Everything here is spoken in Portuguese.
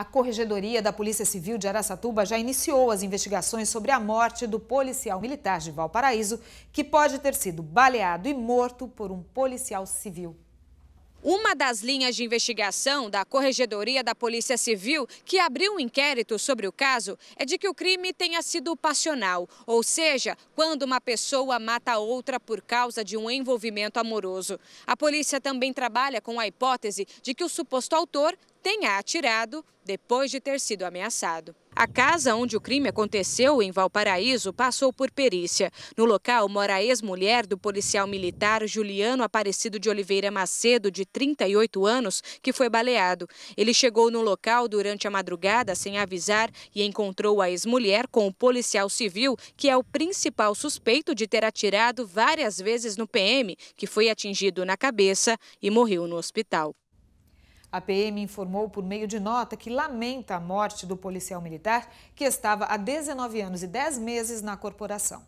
A Corregedoria da Polícia Civil de Araçatuba já iniciou as investigações sobre a morte do policial militar de Valparaíso, que pode ter sido baleado e morto por um policial civil. Uma das linhas de investigação da Corregedoria da Polícia Civil, que abriu um inquérito sobre o caso, é de que o crime tenha sido passional, ou seja, quando uma pessoa mata outra por causa de um envolvimento amoroso. A polícia também trabalha com a hipótese de que o suposto autor tenha atirado depois de ter sido ameaçado. A casa onde o crime aconteceu, em Valparaíso, passou por perícia. No local mora a ex-mulher do policial militar Juliano Aparecido de Oliveira Macedo, de 38 anos, que foi baleado. Ele chegou no local durante a madrugada sem avisar e encontrou a ex-mulher com o policial civil, que é o principal suspeito de ter atirado várias vezes no PM, que foi atingido na cabeça e morreu no hospital. A PM informou por meio de nota que lamenta a morte do policial militar que estava há 19 anos e 10 meses na corporação.